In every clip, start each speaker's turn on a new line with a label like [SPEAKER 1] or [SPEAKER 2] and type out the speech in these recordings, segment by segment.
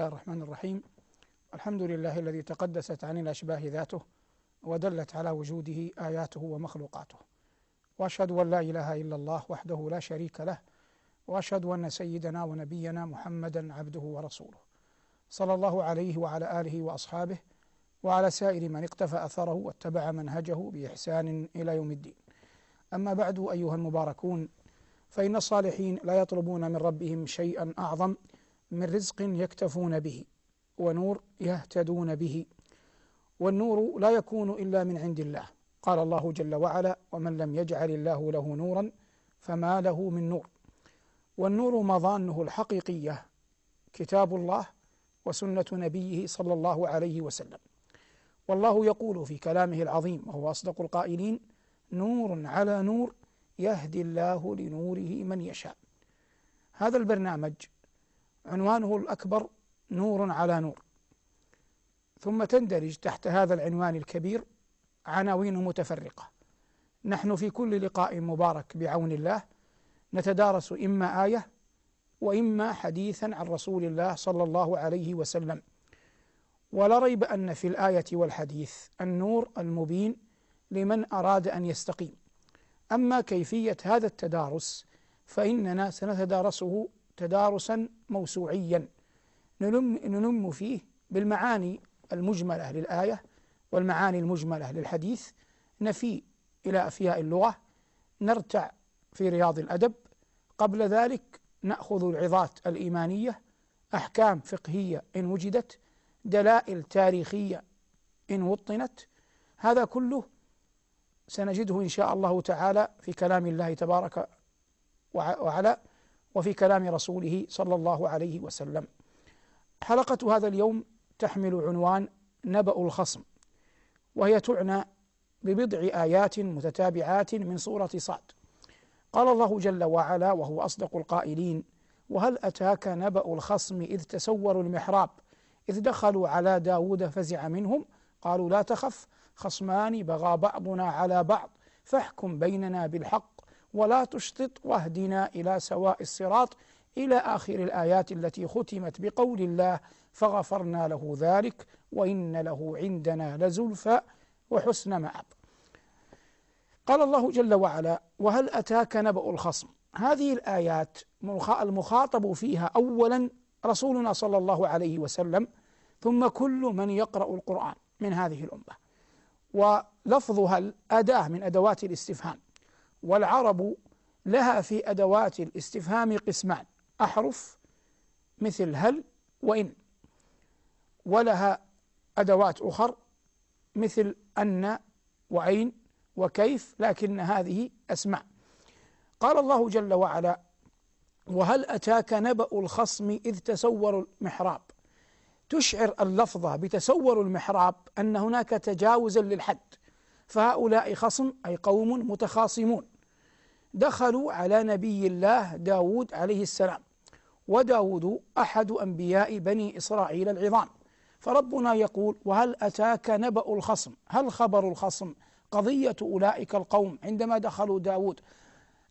[SPEAKER 1] الله الرحمن الرحيم الحمد لله الذي تقدست عن الأشباه ذاته ودلت على وجوده آياته ومخلوقاته وأشهد أن لا إله إلا الله وحده لا شريك له وأشهد أن سيدنا ونبينا محمدا عبده ورسوله صلى الله عليه وعلى آله وأصحابه وعلى سائر من اقتفى أثره واتبع منهجه بإحسان إلى يوم الدين أما بعد أيها المباركون فإن الصالحين لا يطلبون من ربهم شيئا أعظم من رزق يكتفون به ونور يهتدون به والنور لا يكون إلا من عند الله قال الله جل وعلا ومن لم يجعل الله له نورا فما له من نور والنور مظانه الحقيقية كتاب الله وسنة نبيه صلى الله عليه وسلم والله يقول في كلامه العظيم وهو أصدق القائلين نور على نور يهدي الله لنوره من يشاء هذا البرنامج عنوانه الأكبر نور على نور ثم تندرج تحت هذا العنوان الكبير عناوين متفرقة نحن في كل لقاء مبارك بعون الله نتدارس إما آية وإما حديثا عن رسول الله صلى الله عليه وسلم ولا ريب أن في الآية والحديث النور المبين لمن أراد أن يستقيم أما كيفية هذا التدارس فإننا سنتدارسه تدارسا موسوعيا ننم, ننم فيه بالمعاني المجملة للآية والمعاني المجملة للحديث نفي إلى أفياء اللغة نرتع في رياض الأدب قبل ذلك نأخذ العظات الإيمانية أحكام فقهية إن وجدت دلائل تاريخية إن وطنت هذا كله سنجده إن شاء الله تعالى في كلام الله تبارك وعلا وفي كلام رسوله صلى الله عليه وسلم. حلقة هذا اليوم تحمل عنوان نبأ الخصم وهي تعنى ببضع آيات متتابعات من سورة صعد. قال الله جل وعلا وهو أصدق القائلين: وهل أتاك نبأ الخصم إذ تسوروا المحراب إذ دخلوا على داود فزع منهم قالوا لا تخف خصمان بغى بعضنا على بعض فاحكم بيننا بالحق ولا تشطط واهدنا إلى سواء الصراط إلى آخر الآيات التي ختمت بقول الله فغفرنا له ذلك وإن له عندنا لزلفى وحسن مآب قال الله جل وعلا وهل أتاك نبأ الخصم هذه الآيات المخاطب فيها أولا رسولنا صلى الله عليه وسلم ثم كل من يقرأ القرآن من هذه الأمة ولفظها الأداة من أدوات الاستفهام والعرب لها في أدوات الاستفهام قسمان أحرف مثل هل وإن ولها أدوات أخر مثل أن وعين وكيف لكن هذه أسماء قال الله جل وعلا وهل أتاك نبأ الخصم إذ تسوروا المحراب تشعر اللفظة بتسور المحراب أن هناك تجاوزا للحد فهؤلاء خصم أي قوم متخاصمون دخلوا على نبي الله داود عليه السلام وداود أحد أنبياء بني إسرائيل العظام فربنا يقول وهل أتاك نبأ الخصم هل خبر الخصم قضية أولئك القوم عندما دخلوا داود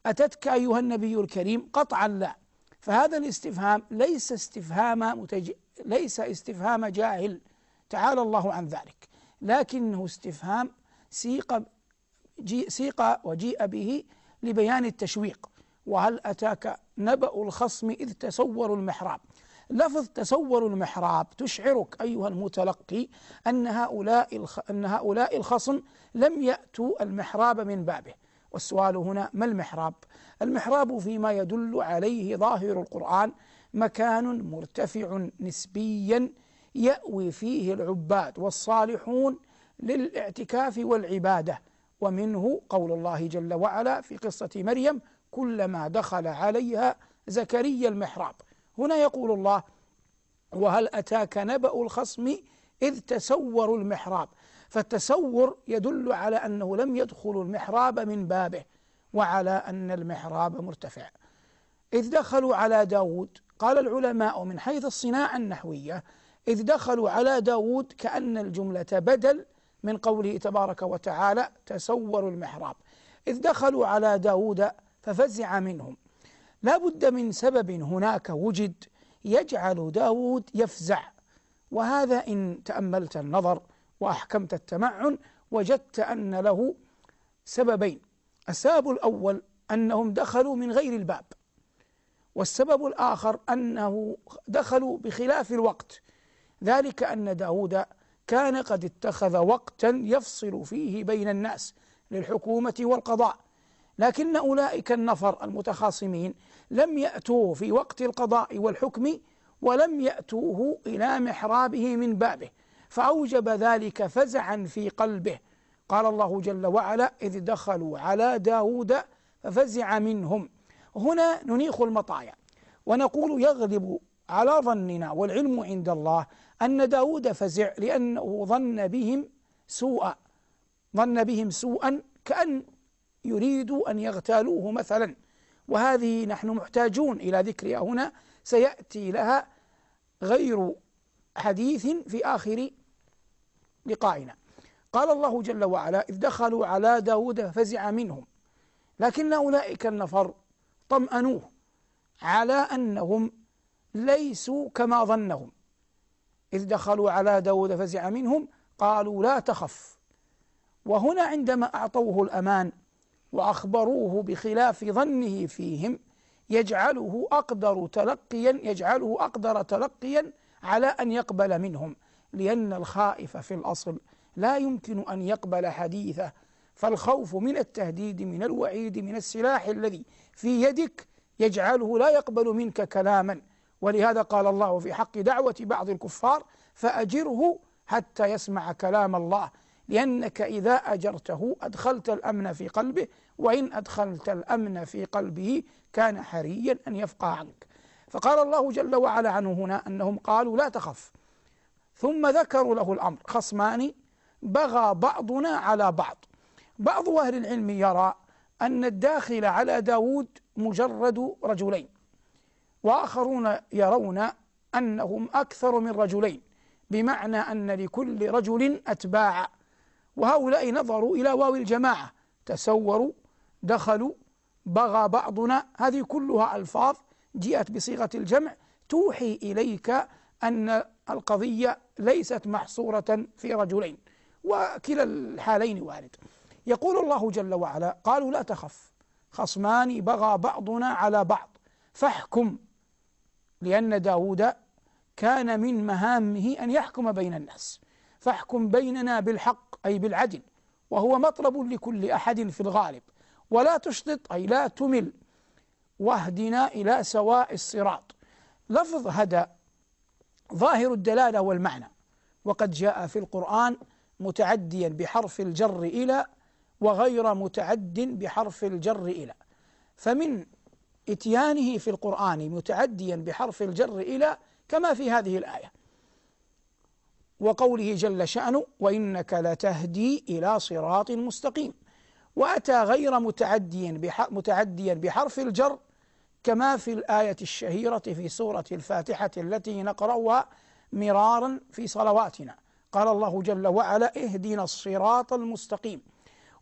[SPEAKER 1] أتتك أيها النبي الكريم قطعا لا فهذا الاستفهام ليس استفهام متج... ليس استفهام جاهل تعالى الله عن ذلك لكنه استفهام سيق جي... سيق وجيء به لبيان التشويق وهل أتاك نبأ الخصم إذ تسوروا المحراب لفظ تسوروا المحراب تشعرك أيها المتلقي أن هؤلاء الخ... أن هؤلاء الخصم لم يأتوا المحراب من بابه والسؤال هنا ما المحراب؟ المحراب فيما يدل عليه ظاهر القرآن مكان مرتفع نسبيا يأوي فيه العباد والصالحون للاعتكاف والعبادة ومنه قول الله جل وعلا في قصة مريم كلما دخل عليها زكريا المحراب هنا يقول الله وهل أتاك نبأ الخصم إذ تسوروا المحراب فالتسور يدل على أنه لم يدخلوا المحراب من بابه وعلى أن المحراب مرتفع إذ دخلوا على داود قال العلماء من حيث الصناعة النحوية إذ دخلوا على داود كأن الجملة بدل من قوله تبارك وتعالى تسوروا المحراب إذ دخلوا على داود ففزع منهم لا بد من سبب هناك وجد يجعل داود يفزع وهذا إن تأملت النظر وأحكمت التمعن وجدت أن له سببين السبب الأول أنهم دخلوا من غير الباب والسبب الآخر أنه دخلوا بخلاف الوقت ذلك أن داود كان قد اتخذ وقتا يفصل فيه بين الناس للحكومة والقضاء لكن أولئك النفر المتخاصمين لم يأتوه في وقت القضاء والحكم ولم يأتوه إلى محرابه من بابه فأوجب ذلك فزعا في قلبه قال الله جل وعلا إذ دخلوا على داود ففزع منهم هنا ننيخ المطايا ونقول يغلب على ظننا والعلم عند الله أن داود فزع لأنه ظن بهم سوءا ظن بهم سوءا كأن يريدوا أن يغتالوه مثلا وهذه نحن محتاجون إلى ذكرها هنا سيأتي لها غير حديث في آخر لقائنا قال الله جل وعلا إذ دخلوا على داود فزع منهم لكن أولئك النفر طمأنوه على أنهم ليسوا كما ظنهم إذ دخلوا على داود فزع منهم قالوا لا تخف وهنا عندما أعطوه الأمان وأخبروه بخلاف ظنه فيهم يجعله أقدر تلقيا يجعله أقدر تلقيا على أن يقبل منهم لأن الخائف في الأصل لا يمكن أن يقبل حديثه فالخوف من التهديد من الوعيد من السلاح الذي في يدك يجعله لا يقبل منك كلاما ولهذا قال الله في حق دعوة بعض الكفار فأجره حتى يسمع كلام الله لأنك إذا أجرته أدخلت الأمن في قلبه وإن أدخلت الأمن في قلبه كان حريا أن يفقه عنك فقال الله جل وعلا عنه هنا أنهم قالوا لا تخف ثم ذكروا له الأمر خصمان بغى بعضنا على بعض بعض أهل العلم يرى أن الداخل على داود مجرد رجلين وآخرون يرون أنهم أكثر من رجلين بمعنى أن لكل رجل أتباعا وهؤلاء نظروا إلى واو الجماعة تسوروا دخلوا بغى بعضنا هذه كلها ألفاظ جاءت بصيغة الجمع توحي إليك أن القضية ليست محصورة في رجلين وكلا الحالين وارد يقول الله جل وعلا قالوا لا تخف خصمان بغى بعضنا على بعض فاحكم لأن داود كان من مهامه أن يحكم بين الناس فاحكم بيننا بالحق أي بالعدل وهو مطلب لكل أحد في الغالب ولا تشطط أي لا تمل واهدنا إلى سواء الصراط لفظ هدى ظاهر الدلالة والمعنى وقد جاء في القرآن متعديا بحرف الجر إلى وغير متعد بحرف الجر إلى فمن إتيانه في القرآن متعديا بحرف الجر إلى كما في هذه الآية وقوله جل شأنه وإنك لتهدي إلى صراط مستقيم وأتى غير متعدي متعديا بحرف الجر كما في الآية الشهيرة في سورة الفاتحة التي نقرأها مرارا في صلواتنا قال الله جل وعلا اهدنا الصراط المستقيم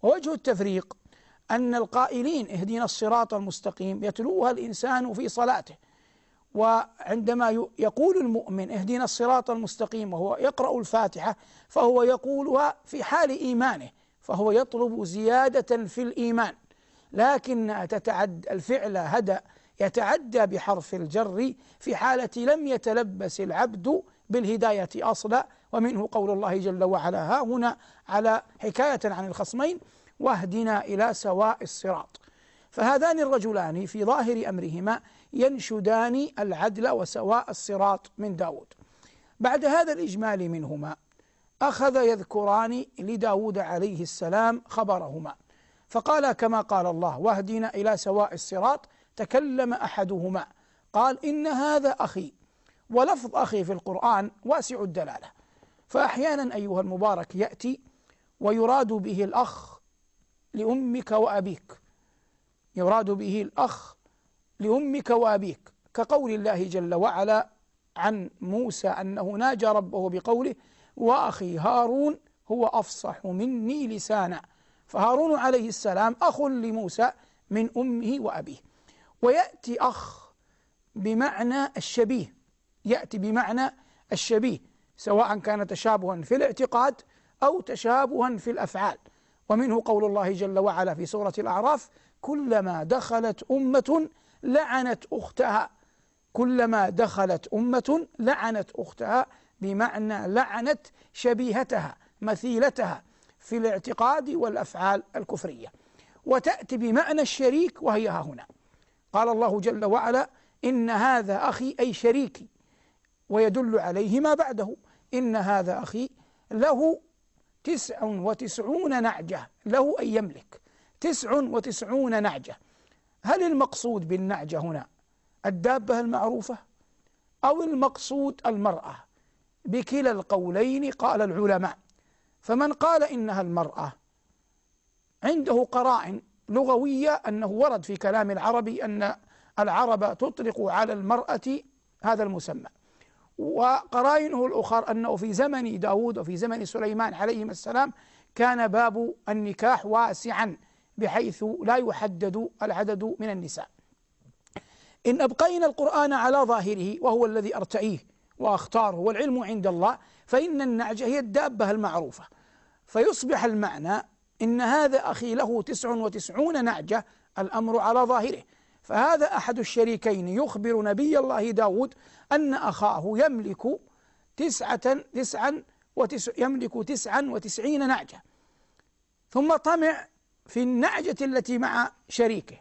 [SPEAKER 1] ووجه التفريق أن القائلين اهدنا الصراط المستقيم يتلوها الإنسان في صلاته وعندما يقول المؤمن اهدنا الصراط المستقيم وهو يقرأ الفاتحة فهو يقولها في حال إيمانه فهو يطلب زيادة في الإيمان لكن تتعد الفعل هدأ يتعدى بحرف الجر في حالة لم يتلبس العبد بالهداية أصلا ومنه قول الله جل وعلا ها هنا على حكاية عن الخصمين واهدنا إلى سواء الصراط فهذان الرجلان في ظاهر أمرهما ينشدان العدل وسواء الصراط من داود بعد هذا الإجمال منهما أخذ يذكران لداود عليه السلام خبرهما فقال كما قال الله واهدنا إلى سواء الصراط تكلم أحدهما قال إن هذا أخي ولفظ أخي في القرآن واسع الدلالة فأحيانا أيها المبارك يأتي ويراد به الأخ لأمك وأبيك يراد به الأخ لأمك وأبيك كقول الله جل وعلا عن موسى أنه ناجى ربه بقوله وأخي هارون هو أفصح مني لسانا فهارون عليه السلام أخ لموسى من أمه وأبيه ويأتي أخ بمعنى الشبيه يأتي بمعنى الشبيه سواء كان تشابها في الاعتقاد أو تشابها في الأفعال ومنه قول الله جل وعلا في سورة الأعراف كلما دخلت أمة لعنت أختها كلما دخلت أمة لعنت أختها بمعنى لعنت شبيهتها مثيلتها في الاعتقاد والأفعال الكفرية وتأتي بمعنى الشريك وهي ها هنا قال الله جل وعلا إن هذا أخي أي شريكي ويدل عليه ما بعده إن هذا أخي له تسع وتسعون نعجة له أن يملك تسع وتسعون نعجة هل المقصود بالنعجة هنا الدابة المعروفة أو المقصود المرأة بكلا القولين قال العلماء فمن قال إنها المرأة عنده قرائن لغوية أنه ورد في كلام العربي أن العرب تطلق على المرأة هذا المسمى وقرائنه الأخر أنه في زمن داود وفي زمن سليمان عليهما السلام كان باب النكاح واسعا بحيث لا يحدد العدد من النساء إن أبقينا القرآن على ظاهره وهو الذي أرتئيه وأختاره والعلم عند الله فإن النعجة هي الدابة المعروفة فيصبح المعنى إن هذا أخي له تسع وتسعون نعجة الأمر على ظاهره فهذا أحد الشريكين يخبر نبي الله داود أن أخاه يملك تسعة تسعا وتس يملك تسعا وتسعين نعجة ثم طمع في النعجة التي مع شريكه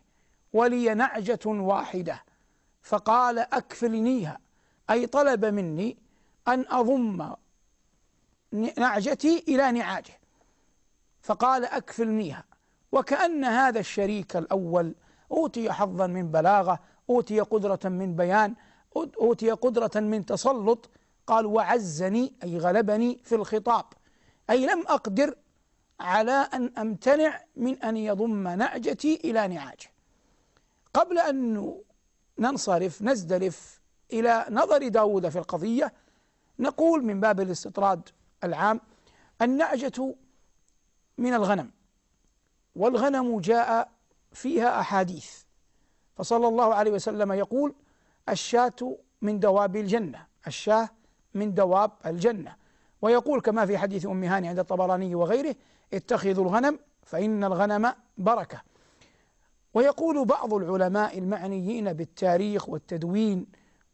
[SPEAKER 1] ولي نعجة واحدة فقال أكفلنيها أي طلب مني أن أضم نعجتي إلى نعاجه فقال أكفلنيها وكأن هذا الشريك الأول أوتي حظا من بلاغة أوتي قدرة من بيان أوتي قدرة من تسلط قال وعزني أي غلبني في الخطاب أي لم أقدر على أن أمتنع من أن يضم نعجتي إلى نعاجه قبل أن ننصرف نزدلف إلى نظر داود في القضية نقول من باب الاستطراد العام النعجة من الغنم والغنم جاء فيها أحاديث فصلى الله عليه وسلم يقول الشاة من دواب الجنة الشاة من دواب الجنة ويقول كما في حديث أم هاني عند الطبراني وغيره اتخذوا الغنم فإن الغنم بركة ويقول بعض العلماء المعنيين بالتاريخ والتدوين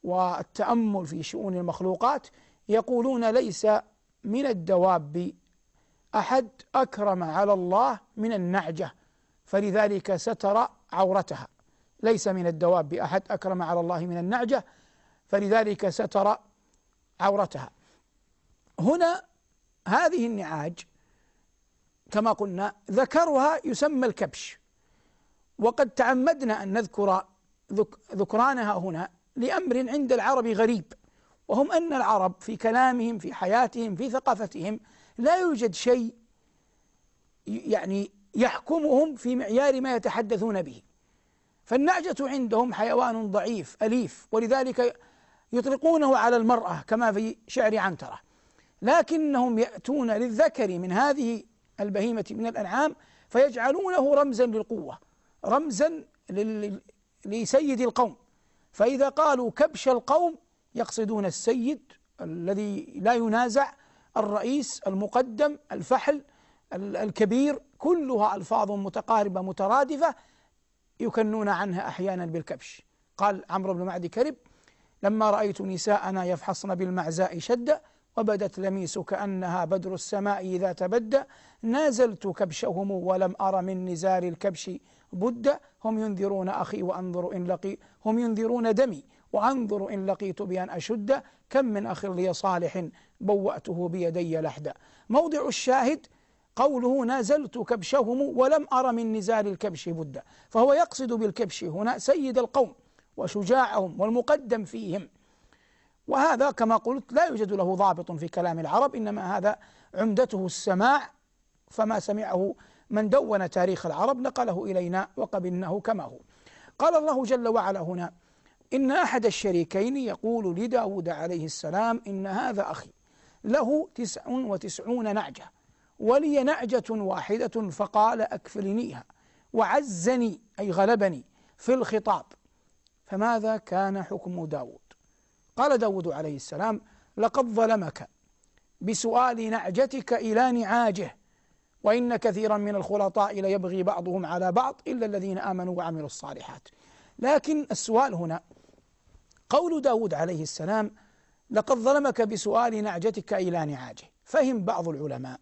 [SPEAKER 1] والتأمل في شؤون المخلوقات يقولون ليس من الدواب أحد أكرم على الله من النعجة فلذلك ستر عورتها ليس من الدواب أحد أكرم على الله من النعجة فلذلك ستر عورتها هنا هذه النعاج كما قلنا ذكرها يسمى الكبش وقد تعمدنا أن نذكر ذكرانها هنا لأمر عند العرب غريب وهم أن العرب في كلامهم في حياتهم في ثقافتهم لا يوجد شيء يعني يحكمهم في معيار ما يتحدثون به فالنعجة عندهم حيوان ضعيف أليف ولذلك يطلقونه على المرأة كما في شعر عنترة لكنهم يأتون للذكر من هذه البهيمة من الأنعام فيجعلونه رمزا للقوة رمزا لسيد القوم فإذا قالوا كبش القوم يقصدون السيد الذي لا ينازع الرئيس المقدم الفحل الكبير كلها ألفاظ متقاربة مترادفة يكنون عنها أحيانا بالكبش قال عمرو بن معدي كرب لما رأيت نساءنا يفحصن بالمعزاء شدة وبدت لميس كأنها بدر السماء إذا تبدى نازلت كبشهم ولم أر من نزار الكبش بد هم ينذرون أخي وأنظر إن لقي هم ينذرون دمي وأنظر إن لقيت بأن أشد كم من أخ لي صالح بوأته بيدي لحدا موضع الشاهد قوله نازلت كبشهم ولم أر من نزال الكبش بدا فهو يقصد بالكبش هنا سيد القوم وشجاعهم والمقدم فيهم وهذا كما قلت لا يوجد له ضابط في كلام العرب إنما هذا عمدته السماع فما سمعه من دون تاريخ العرب نقله إلينا وقبلناه كما هو قال الله جل وعلا هنا إن أحد الشريكين يقول لداود عليه السلام إن هذا أخي له تسع وتسعون نعجة ولي نعجة واحدة فقال أكفلنيها وعزني أي غلبني في الخطاب فماذا كان حكم داود قال داود عليه السلام لقد ظلمك بسؤال نعجتك إلى نعاجه وإن كثيرا من الخلطاء ليبغي بعضهم على بعض إلا الذين آمنوا وعملوا الصالحات لكن السؤال هنا قول داود عليه السلام لقد ظلمك بسؤال نعجتك إلى نعاجه فهم بعض العلماء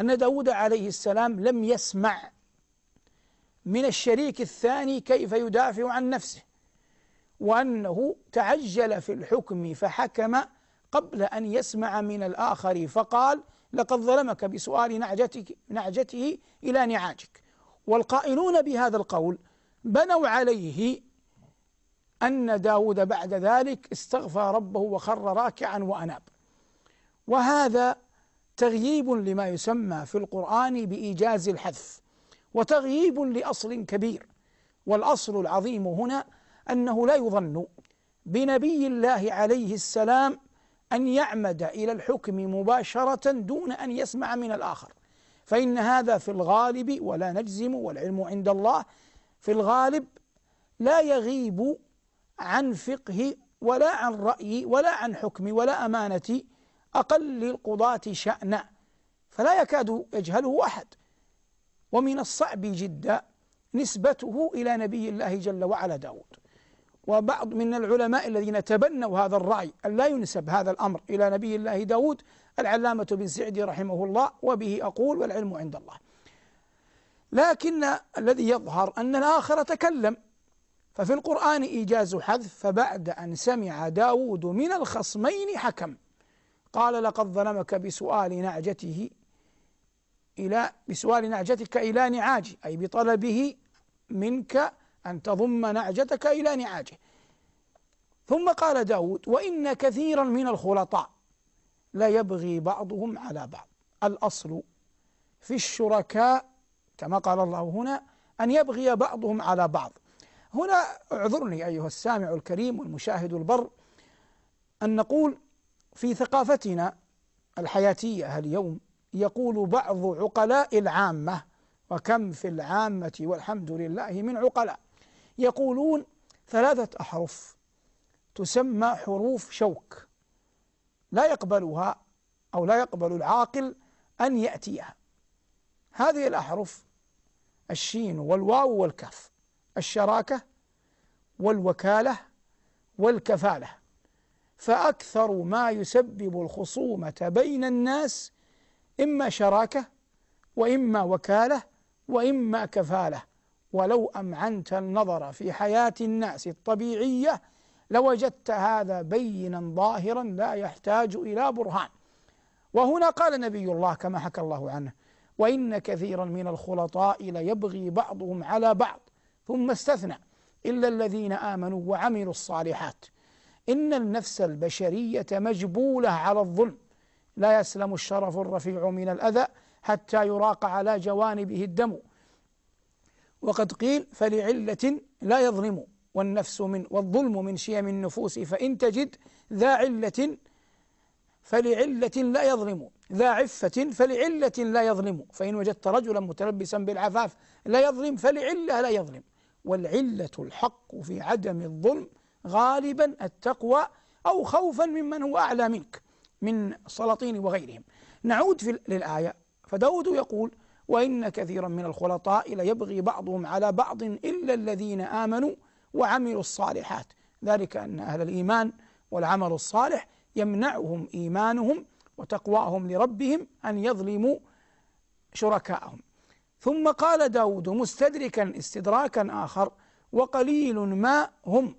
[SPEAKER 1] أن داود عليه السلام لم يسمع من الشريك الثاني كيف يدافع عن نفسه وأنه تعجل في الحكم فحكم قبل أن يسمع من الآخر فقال لقد ظلمك بسؤال نعجتك نعجته إلى نعاجك والقائلون بهذا القول بنوا عليه أن داود بعد ذلك استغفى ربه وخر راكعا وأناب وهذا تغييب لما يسمى في القرآن بإيجاز الحذف وتغييب لأصل كبير والأصل العظيم هنا أنه لا يظن بنبي الله عليه السلام أن يعمد إلى الحكم مباشرة دون أن يسمع من الآخر فإن هذا في الغالب ولا نجزم والعلم عند الله في الغالب لا يغيب عن فقه ولا عن رأي ولا عن حكم ولا أمانة أقل القضاة شأنا فلا يكاد يجهله أحد ومن الصعب جدا نسبته إلى نبي الله جل وعلا داود وبعض من العلماء الذين تبنوا هذا الرأي أن لا ينسب هذا الأمر إلى نبي الله داود العلامة بن سعدي رحمه الله وبه أقول والعلم عند الله لكن الذي يظهر أن الآخر تكلم ففي القرآن إيجاز حذف فبعد أن سمع داود من الخصمين حكم قال لقد ظلمك بسؤال نعجته إلى بسؤال نعجتك إلى نعاجه أي بطلبه منك أن تضم نعجتك إلى نعاجه ثم قال داود وإن كثيرا من الخلطاء لا يبغي بعضهم على بعض الأصل في الشركاء كما قال الله هنا أن يبغي بعضهم على بعض هنا اعذرني أيها السامع الكريم والمشاهد البر أن نقول في ثقافتنا الحياتية اليوم يقول بعض عقلاء العامة وكم في العامة والحمد لله من عقلاء يقولون ثلاثة أحرف تسمى حروف شوك لا يقبلها أو لا يقبل العاقل أن يأتيها هذه الأحرف الشين والواو والكاف الشراكة والوكالة والكفالة فأكثر ما يسبب الخصومة بين الناس إما شراكة وإما وكالة وإما كفالة ولو أمعنت النظر في حياة الناس الطبيعية لوجدت هذا بينا ظاهرا لا يحتاج إلى برهان وهنا قال نبي الله كما حكى الله عنه وإن كثيرا من الخلطاء ليبغي بعضهم على بعض ثم استثنى إلا الذين آمنوا وعملوا الصالحات إن النفس البشرية مجبولة على الظلم لا يسلم الشرف الرفيع من الأذى حتى يراق على جوانبه الدم وقد قيل فلعلة لا يظلم والنفس من والظلم من شيم النفوس فإن تجد ذا علة فلعلة لا يظلم ذا عفة فلعلة لا يظلم فإن وجدت رجلا متلبسا بالعفاف لا يظلم فلعلة لا يظلم والعلة الحق في عدم الظلم غالبا التقوى أو خوفا ممن هو أعلى منك من السلاطين وغيرهم نعود في للآية فداود يقول وإن كثيرا من الخلطاء ليبغي بعضهم على بعض إلا الذين آمنوا وعملوا الصالحات ذلك أن أهل الإيمان والعمل الصالح يمنعهم إيمانهم وتقواهم لربهم أن يظلموا شركاءهم ثم قال داود مستدركا استدراكا آخر وقليل ما هم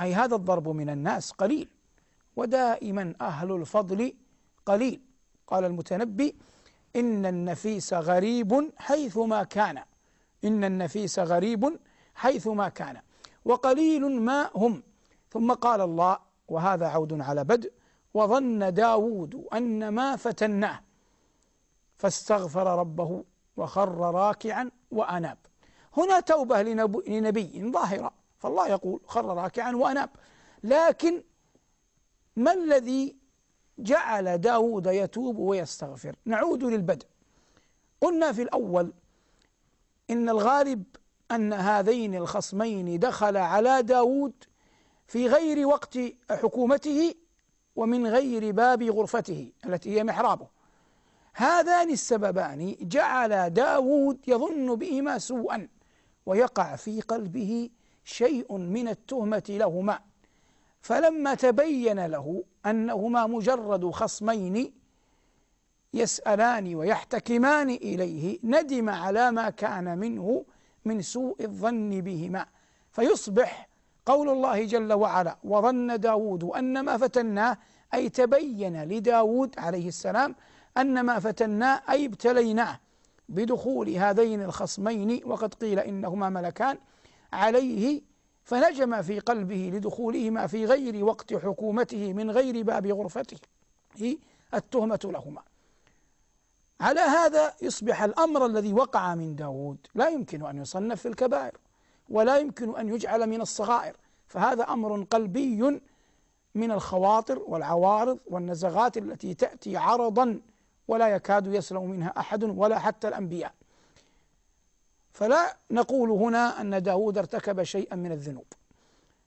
[SPEAKER 1] أي هذا الضرب من الناس قليل ودائما أهل الفضل قليل قال المتنبي إن النفيس غريب حيثما كان إن النفيس غريب حيثما كان وقليل ما هم ثم قال الله وهذا عود على بدء وظن داود أن ما فتناه فاستغفر ربه وخر راكعا وأناب هنا توبة لنبي ظاهرة فالله يقول خر راكعا وأناب لكن ما الذي جعل داود يتوب ويستغفر نعود للبدء قلنا في الأول إن الغالب أن هذين الخصمين دخل على داود في غير وقت حكومته ومن غير باب غرفته التي هي محرابه هذان السببان جعل داود يظن بهما سوءا ويقع في قلبه شيء من التهمة لهما فلما تبين له أنهما مجرد خصمين يسألان ويحتكمان إليه ندم على ما كان منه من سوء الظن بهما فيصبح قول الله جل وعلا وظن داود أن ما فتناه أي تبين لداود عليه السلام أن ما فتناه أي ابتليناه بدخول هذين الخصمين وقد قيل إنهما ملكان عليه فنجم في قلبه لدخولهما في غير وقت حكومته من غير باب غرفته التهمة لهما على هذا يصبح الأمر الذي وقع من داود لا يمكن أن يصنف في الكبائر ولا يمكن أن يجعل من الصغائر فهذا أمر قلبي من الخواطر والعوارض والنزغات التي تأتي عرضا ولا يكاد يسلم منها أحد ولا حتى الأنبياء فلا نقول هنا أن داود ارتكب شيئا من الذنوب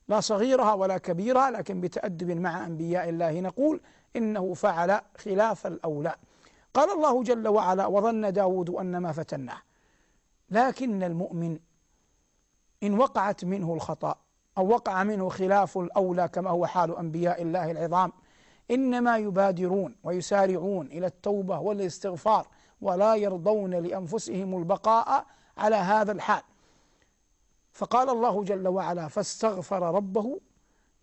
[SPEAKER 1] لا صغيرها ولا كبيرها لكن بتأدب مع أنبياء الله نقول إنه فعل خلاف الأولى قال الله جل وعلا وظن داود أن ما فتناه لكن المؤمن إن وقعت منه الخطأ أو وقع منه خلاف الأولى كما هو حال أنبياء الله العظام إنما يبادرون ويسارعون إلى التوبة والاستغفار ولا يرضون لأنفسهم البقاء على هذا الحال فقال الله جل وعلا فاستغفر ربه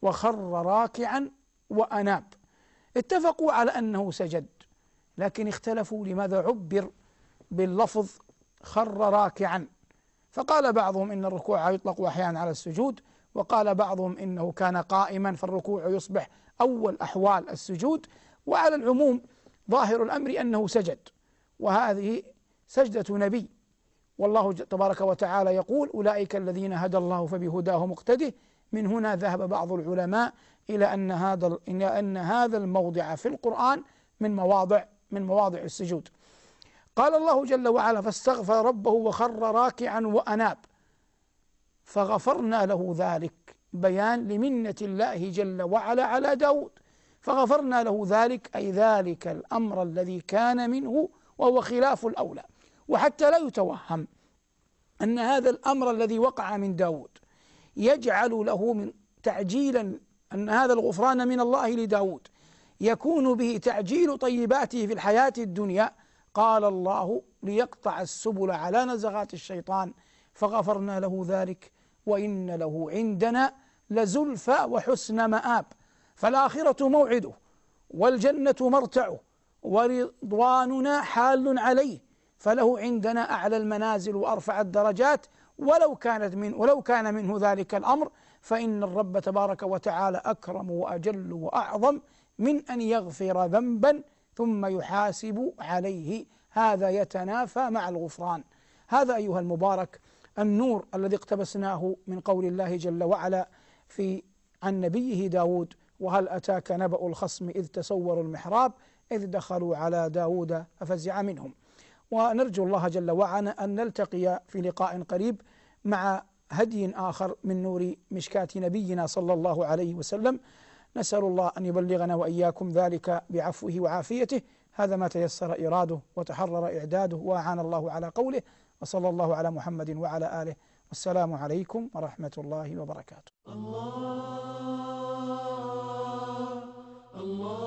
[SPEAKER 1] وخر راكعا واناب اتفقوا على انه سجد لكن اختلفوا لماذا عبر باللفظ خر راكعا فقال بعضهم ان الركوع يطلق احيانا على السجود وقال بعضهم انه كان قائما فالركوع يصبح اول احوال السجود وعلى العموم ظاهر الامر انه سجد وهذه سجده نبي والله تبارك وتعالى يقول أولئك الذين هدى الله فبهداه مقتده من هنا ذهب بعض العلماء إلى أن هذا إلى أن هذا الموضع في القرآن من مواضع من مواضع السجود قال الله جل وعلا فاستغفر ربه وخر راكعا وأناب فغفرنا له ذلك بيان لمنة الله جل وعلا على داود فغفرنا له ذلك أي ذلك الأمر الذي كان منه وهو خلاف الأولى وحتى لا يتوهم أن هذا الأمر الذي وقع من داود يجعل له من تعجيلا أن هذا الغفران من الله لداود يكون به تعجيل طيباته في الحياة الدنيا قال الله ليقطع السبل على نزغات الشيطان فغفرنا له ذلك وإن له عندنا لزلفى وحسن مآب فالآخرة موعده والجنة مرتعه ورضواننا حال عليه فله عندنا أعلى المنازل وأرفع الدرجات ولو كانت من ولو كان منه ذلك الأمر فإن الرب تبارك وتعالى أكرم وأجل وأعظم من أن يغفر ذنبا ثم يحاسب عليه هذا يتنافى مع الغفران هذا أيها المبارك النور الذي اقتبسناه من قول الله جل وعلا في عن نبيه داود وهل أتاك نبأ الخصم إذ تسوروا المحراب إذ دخلوا على داود ففزع منهم ونرجو الله جل وعلا أن نلتقي في لقاء قريب مع هدي آخر من نور مشكاة نبينا صلى الله عليه وسلم نسأل الله أن يبلغنا وإياكم ذلك بعفوه وعافيته هذا ما تيسر إراده وتحرر إعداده وأعان الله على قوله وصلى الله على محمد وعلى آله والسلام عليكم ورحمة الله وبركاته الله الله